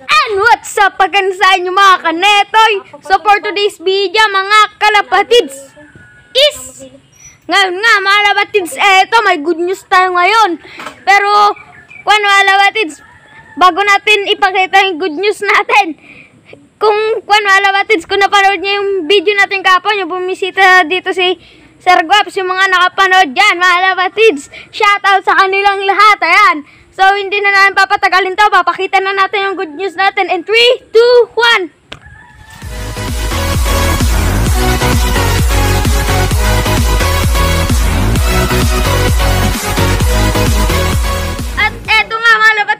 And what's up again sa inyo mga kanetoy? So for today's video mga kalapatids is ngayon nga mga kalapatids eto may good news tayo ngayon. Pero kung mga kalapatids bago natin ipakita yung good news natin kung kung mga kalapatids kung napanood niya yung video natin kapon yung bumisita dito si Sir Guaps yung mga nakapanood dyan mga kalapatids shoutout sa kanilang lahat ayan So, hindi na namin papatagalin to. Papakita na natin yung good news natin in 3, 2, 1!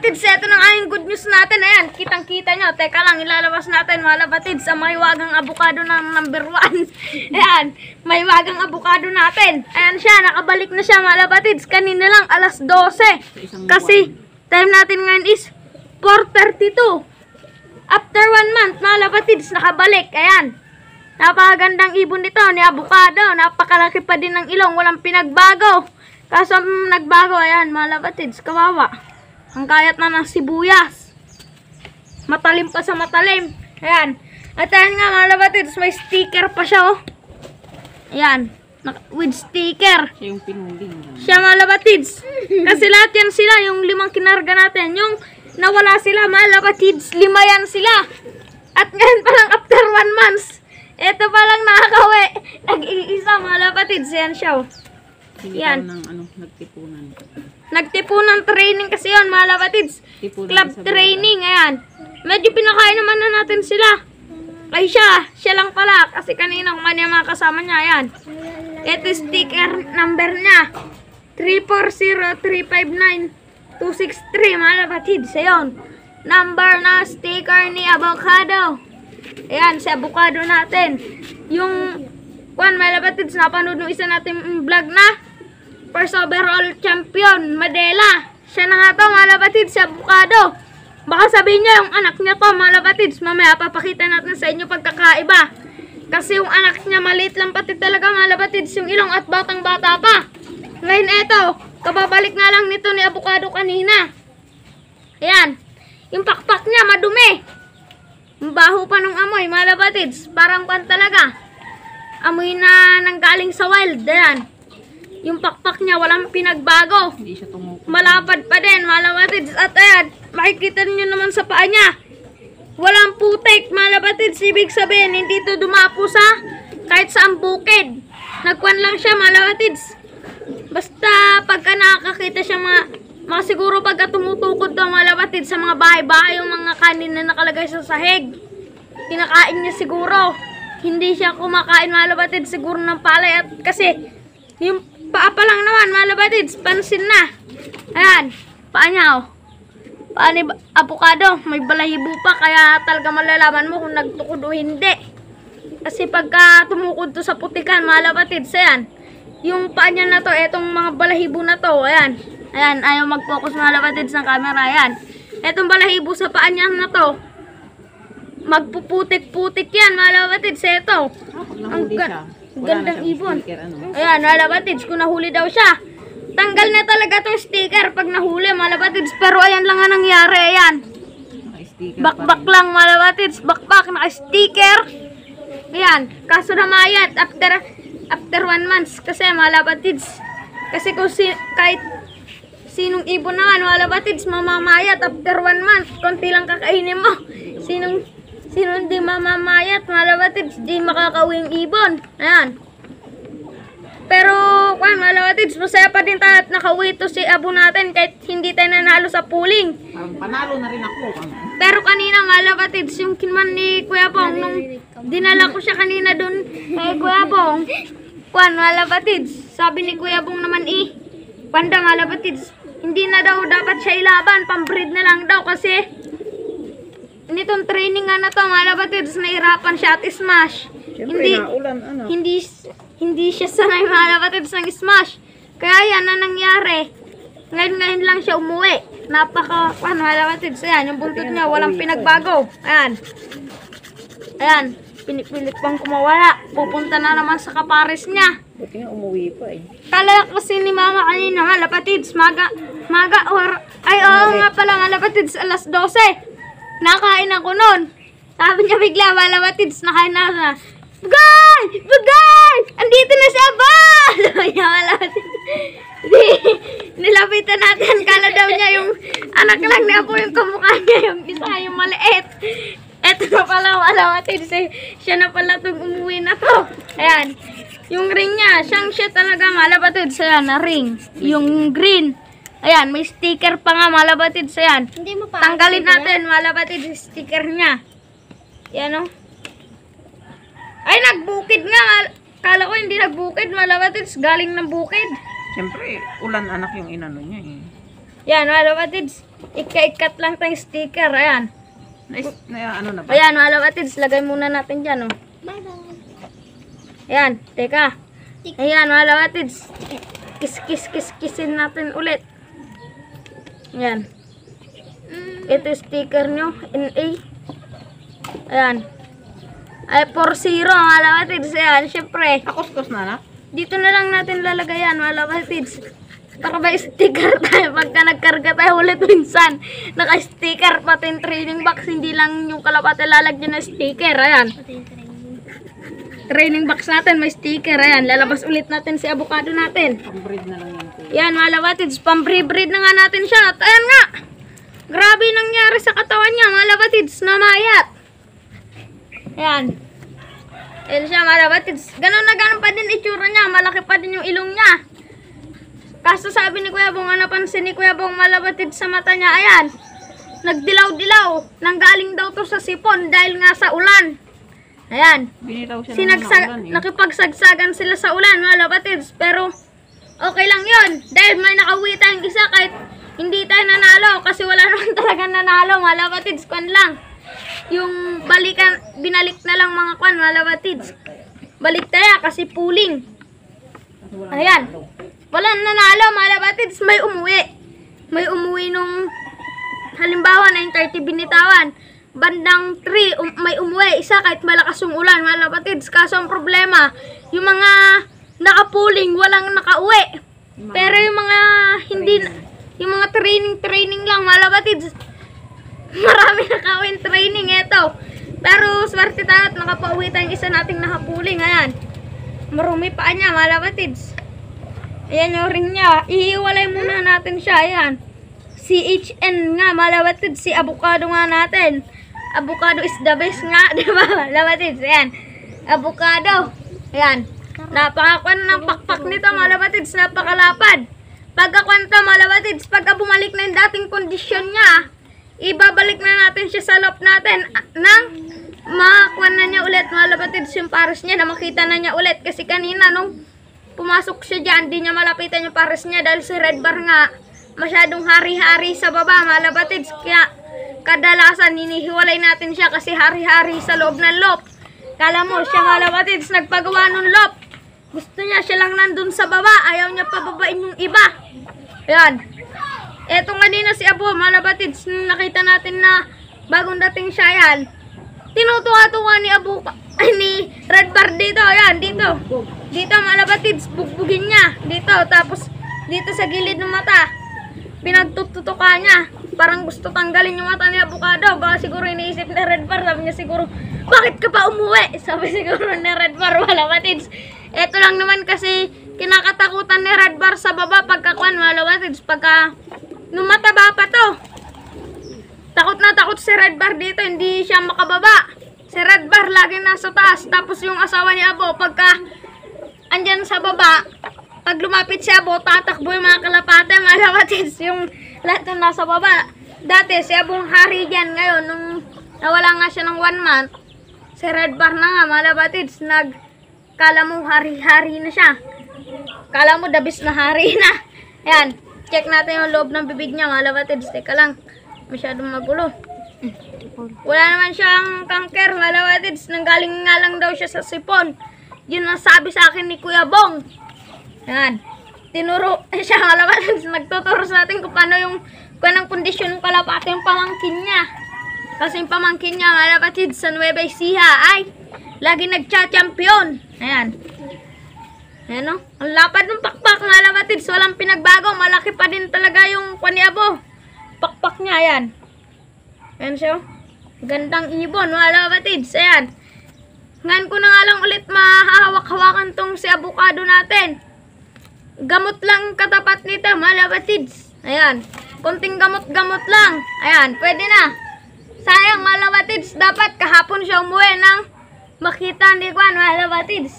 kapatid, sa ito ng aming good news natin. Ayan, kitang-kita nyo. Teka lang, ilalabas natin mga labatid sa may wagang abukado ng number 1. Ayan, may wagang abukado natin. Ayan siya, nakabalik na siya mga labatid. Kanina lang, alas 12. Kasi, time natin ngayon is 4.32. After 1 month, mga labatid, nakabalik. Ayan. Napakagandang ibon nito ni abukado. Napakalaki pa din ng ilong. Walang pinagbago. Kaso mm, nagbago, ayan, mga labatids, kawawa. Ang kayat na ng sibuyas. Matalim pa sa matalim. Ayan. At ayan nga mga labatids, may sticker pa siya oh. Ayan. With sticker. Siya yung pinuling. Siya mga labatids. Kasi lahat yan sila, yung limang kinarga natin. Yung nawala sila mga labatids, lima yan sila. At ngayon palang after one months, ito palang nakakawi. Nag-iisa mga labatids, yan siya oh. Yan. Ng, ano, nagtipunan. Nagtipunan training kasi yon mga labatids. Tipunan Club training, ayan. Medyo pinakain naman na natin sila. Ay siya, siya lang pala. Kasi kanina kumain yung mga kasama niya, ayan. Ito sticker number niya. 340359263, mga labatids. Ayan. Number na sticker ni Avocado. Ayan, si Avocado natin. Yung, kwan, mga labatids, napanood nung isa natin vlog na. First overall champion, Madela. Siya na nga to, mga si Abukado. Baka sabihin niya yung anak niya to, mga kapatid. Mamaya papakita natin sa inyo pagkakaiba. Kasi yung anak niya maliit lang pati talaga, mga yung ilong at batang-bata pa. Ngayon eto, kababalik na lang nito ni Abukado kanina. Ayan. Yung pakpak niya, madumi. Baho pa ng amoy, mga Parang pan talaga. Amoy na nanggaling sa wild. Ayan. Yung pakpak niya, walang pinagbago. Hindi siya tumuko. Malapad pa din, malabatid. At ayan, makikita niyo naman sa paa niya. Walang putik, malabatid. Ibig sabihin, hindi to dumapo sa kahit saan bukid. Nagkwan lang siya, malabatid. Basta pagka nakakita siya mga mga siguro pagka tumutukod daw malapatid sa mga bahay-bahay yung mga kanin na nakalagay sa sahig. Kinakain niya siguro. Hindi siya kumakain malapatid siguro ng palay at kasi yung Paa pa lang naman, mga labatids. Pansin na. Ayan. Paa niya, oh. Paa ni avocado. May balahibo pa, kaya talaga malalaman mo kung nagtukod o hindi. Kasi pagka tumukod to sa putikan, mga labatids, ayan. Yung paa niya na to, etong mga balahibo na to, ayan. Ayan, ayaw mag-focus mga labatids ng camera, ayan. Etong balahibo sa paa niya na to, magpuputik-putik yan, mga labatids, eto. Oh, ang, Gandang ibon. Ano? Ayan, malabatids, kung nahuli daw siya. Tanggal na talaga tong sticker pag nahuli, malabatids. Pero ayan lang ang nangyari, ayan. Bakbak lang, malabatids. Bakbak, naka-sticker. Ayan, kaso namayat after after one month. Kasi malabatids. Kasi kung si, kahit sinong ibon naman, malabatids, mamamayat after one month. Konti lang kakainin mo. Sinong Sino hindi mamamayat, malawatids, di makakawing ibon. Ayan. Pero, kwan, malawatids, masaya pa din tayo at nakawito si Abo natin kahit hindi tayo nanalo sa pooling. Um, panalo na rin ako. Pero kanina, malawatids, yung kinman ni Kuya Bong, nung dinala ko siya kanina dun kay Kuya Bong, kwan, malawatids, sabi ni Kuya Bong naman eh, panda malawatids, hindi na daw dapat siya ilaban, pambreed na lang daw kasi nitong training nga na to, mga kapatid, nahirapan siya at smash. Siyempre, hindi, naulan, ano? Hindi, hindi siya sanay, mga kapatid, ng smash. Kaya yan na nangyari. Ngayon-ngayon lang siya umuwi. Napaka, ano, mga kapatid, so yan, yung buntot niya, walang pinagbago. Ayan. Ayan, pinipilit pang kumawala. Pupunta na naman sa kapares niya. Buti nga umuwi pa eh. Kala kasi ni mama kanina nga, lapatids, maga, maga, or, ay oo nga pala nga, lapatids, alas 12. Nakain ako nun. Sabi niya bigla, wala matids, nakain na ako. Bugay! Bugay! Andito na siya ba? Sabi niya, wala matids. nilapitan natin. Kala daw niya yung anak lang na po yung kamukha niya. Yung isa, yung maliit. Eto na pala, wala matids. Eh. Siya na pala itong umuwi na to. Ayan. Yung ring niya, siyang siya talaga malapatid. Ayan, na ring. Yung green. Ayan, may sticker pa nga mga sa yan. Hindi mo pa. Tanggalin natin mga yung sticker niya. Yan o. Oh. Ay, nagbukid nga. Kala ko hindi nagbukid mga Galing ng bukid. Siyempre, ulan anak yung inano niya eh. Yan mga labatid. Ika-ikat lang tayong sticker. Ayan. Na, na, ano na ba? Ayan mga labatid. Lagay muna natin dyan o. Oh. Bye-bye. Ayan, teka. Ayan mga labatid. Kiss, kiss, kiss, kissin natin ulit. Ayan. Ito sticker nyo. NA. Ayan. Ay, 4-0 mga lapatids. Ayan, syempre. Akuskus na na? Dito na lang natin lalagay yan mga lapatids. Para ba sticker tayo pagka nagkarga tayo ulit minsan. Naka-sticker pati yung training box. Hindi lang yung kalapate lalagyan na sticker. Ayan. Training box natin, may sticker. Ayan, lalabas ulit natin si avocado natin. Pambreed na lang yan. Yan, mga labatids, pambreed na nga natin siya. At ayan nga, grabe nangyari sa katawan niya, mga labatids, namayat. Ayan. Ayan siya, mga Ganun na ganun pa din itsura niya, malaki pa din yung ilong niya. Kaso sabi ni Kuya Bong, napansin ni Kuya Bong, malabatid sa mata niya, ayan, nagdilaw-dilaw, nanggaling daw to sa sipon dahil nga sa ulan. Ayan. Binilaw siya Sinagsa ng eh. Nakipagsagsagan sila sa ulan, mga lapatids. Pero, okay lang yon Dahil may nakauwi tayong isa kahit hindi tayo nanalo. Kasi wala naman talaga nanalo, mga lapatids. Kwan lang. Yung balikan, binalik na lang mga kwan, mga lapatids. Balik tayo kasi pooling. Ayan. Wala nanalo, mga lapatids. May umuwi. May umuwi nung halimbawa 9.30 binitawan bandang 3 um, may umuwi isa kahit malakas yung ulan mga kapatids kaso ang problema yung mga nakapuling walang nakauwi pero yung mga hindi yung mga training training lang mga kapatids marami nakauwi training eto pero swerte tayo at nakapauwi tayong isa nating nakapuling ayan marumi pa niya mga kapatids ayan yung ring niya ihiwalay muna natin siya ayan CHN nga malawatid si Abukado nga natin avocado is the best nga, di ba? Labatid, ayan. Avocado. Ayan. Napakakuan ng pakpak nito, mga labatids. Napakalapad. Pagkakuan ito, mga labatids, pagka bumalik na yung dating kondisyon niya, ibabalik na natin siya sa loob natin ah, nang makakuan na niya ulit, mga labatids, yung pares niya na makita na niya ulit. Kasi kanina, nung pumasok siya dyan, di niya malapitan yung pares niya dahil sa red bar nga masyadong hari-hari sa baba, mga labatids. Kaya, kadalasan ninihiwalay natin siya kasi hari-hari sa loob ng lop. Kala mo, siya nga lapatids, nagpagawa ng lop. Gusto niya, siya lang nandun sa baba. Ayaw niya pababain yung iba. Ayan. Eto kanina si Abo, malabatids, nakita natin na bagong dating siya yan. Tinutuwa-tuwa ni Abo, ay, ni Red Bar dito, ayan, dito. Dito, malabatids, bugbugin niya. Dito, tapos dito sa gilid ng mata. Pinagtututuka niya parang gusto tanggalin yung mata ni Avocado. Baka siguro iniisip ni Red Bar. Sabi niya siguro, bakit ka pa umuwi? Sabi siguro ni Red Bar, wala matids. Ito lang naman kasi kinakatakutan ni Red Bar sa baba pagkakuan, wala matids. Pagka numataba pa to. Takot na takot si Red Bar dito, hindi siya makababa. Si Red Bar lagi nasa taas. Tapos yung asawa ni Abo, pagka andyan sa baba, pag lumapit si Abo, tatakbo yung mga kalapate, malawatids yung lahat na nasa baba. Dati, si Abong Hari dyan ngayon, nung nawala nga siya ng one month, si Red Bar na nga, mga kapatids, nag, kala mo hari-hari na siya. Kala mo dabis na hari na. Ayan, check natin yung loob ng bibig niya, mga kapatids. Teka lang, masyadong magulo. Wala naman siyang kanker, mga kapatids. Nanggaling nga lang daw siya sa sipon. Yun ang sabi sa akin ni Kuya Bong. Ayan tinuro siya kalapatan. Nagtuturo sa atin kung paano yung kung anong kondisyon ng kalapati yung pamangkin niya. Kasi yung pamangkin niya, kalapatid, sa Nueva Ecija ay lagi nagcha-champion. Ayan. Ayan o. Ang lapad ng pakpak ng kalapatid. Walang pinagbago. Malaki pa din talaga yung paniabo. Pakpak niya. Ayan. Ayan siya oh. Gandang ibon. Kalapatid. Ayan. Ngayon ko na nga lang ulit mahahawak-hawakan tong si avocado natin gamot lang katapat nito, mga kapatids. Ayan. Konting gamot-gamot lang. Ayan, pwede na. Sayang, mga kapatids, dapat kahapon siya umuwi ng makita ni Juan, mga kapatids.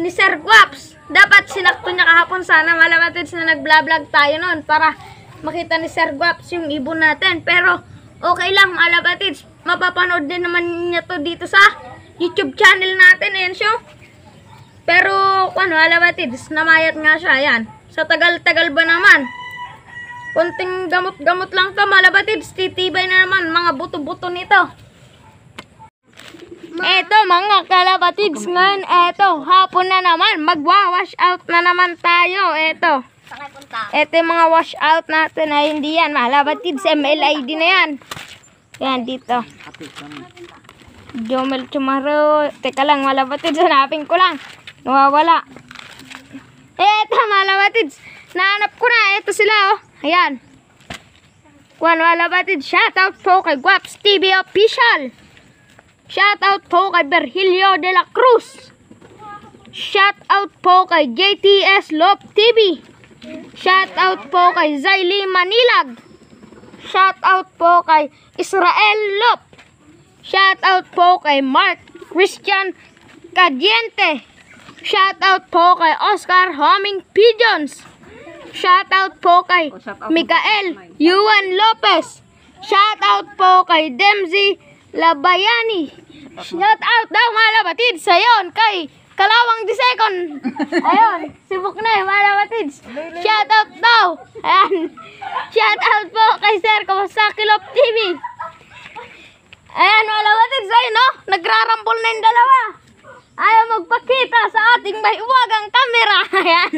Ni Sir Guaps. Dapat sinakto niya kahapon sana, mga kapatids, na nag-vlog tayo noon para makita ni Sir Guaps yung ibon natin. Pero, okay lang, mga kapatids. Mapapanood din naman niya to dito sa YouTube channel natin. Ayan siya. Pero, ano, alawatids, namayat nga siya, yan. Sa tagal-tagal ba naman? Konting gamot-gamot lang to, malabatids, titibay na naman mga buto-buto nito. Ma eto mga kalabatids, ngayon eto, hapon na naman, magwa-wash out na naman tayo, eto. Eto yung mga wash out natin na hindi yan, malabatids, MLID na yan. Yan, dito. Jomel Chumaro, teka lang, malabatids, hanapin ko lang. Nawawala. Eh, eto mga labatid. Nahanap ko na. Eto sila oh. Ayan. Kuhan mga labatid. Shout out po kay Guaps TV Official. Shout out po kay Berhilio de la Cruz. Shout out po kay JTS Love TV. Shout out po kay Zaili Manilag. Shout out po kay Israel Lop. Shout out po kay Mark Christian Cadiente. Shoutout po kay Oscar Homing Pigeons. Shoutout po kay oh, Mikael Yuan Lopez. Shoutout po kay Demzi Labayani. Shoutout daw mga labatid sa yon kay Kalawang the second. Ayun, subok na eh, mga kapatids. Shoutout daw. Ayan. Shoutout po kay Sir Kamasakilop TV. Ayan, mga kapatids, ayun no, nagrarambol na yung dalawa ayaw magpakita sa ating may mahiwagang kamera. Ayan.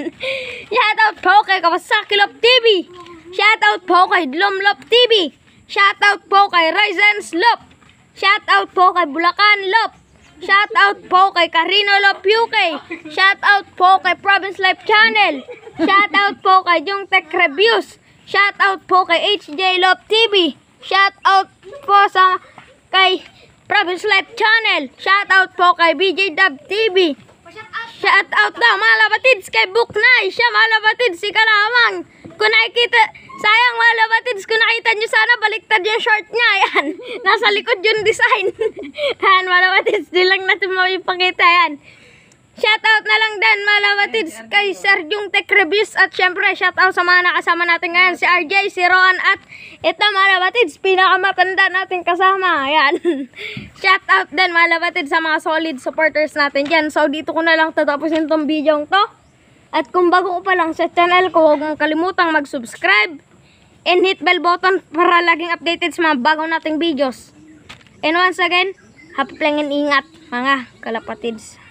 Shoutout po kay Kawasakilop TV. Shoutout po kay Dlomlop TV. Shoutout po kay Ryzen's Lop. Shoutout po kay Bulacan Lop. Shoutout po kay Carino Lop UK. Shoutout po kay Province Life Channel. Shoutout po kay Jung Tech Reviews. Shoutout po kay HJ Lop TV. Shoutout po sa kay Province Life Channel. Shout out po kay BJ Dub TV. Shout out daw mga labatids kay Buknay. Siya mga si Kalamang. Kung nakikita, sayang mga labatids, kung nakita nyo sana baliktad yung short niya. Ayan, nasa likod yung design. Ayan mga labatids, di lang natin mapipakita. Ayan. Shoutout na lang din malawatid kay Sir Jung Tech Reviews at syempre shoutout sa mga nakasama natin ngayon si RJ, si Roan at ito malawatid pinakamatanda natin kasama. Ayan. shoutout din malawatid sa mga solid supporters natin diyan. So dito ko na lang tatapusin tong video to. At kung bago ko pa lang sa channel ko, huwag mong kalimutang mag-subscribe and hit bell button para laging updated sa mga bago nating videos. And once again, happy playing lang ingat mga kalapatids.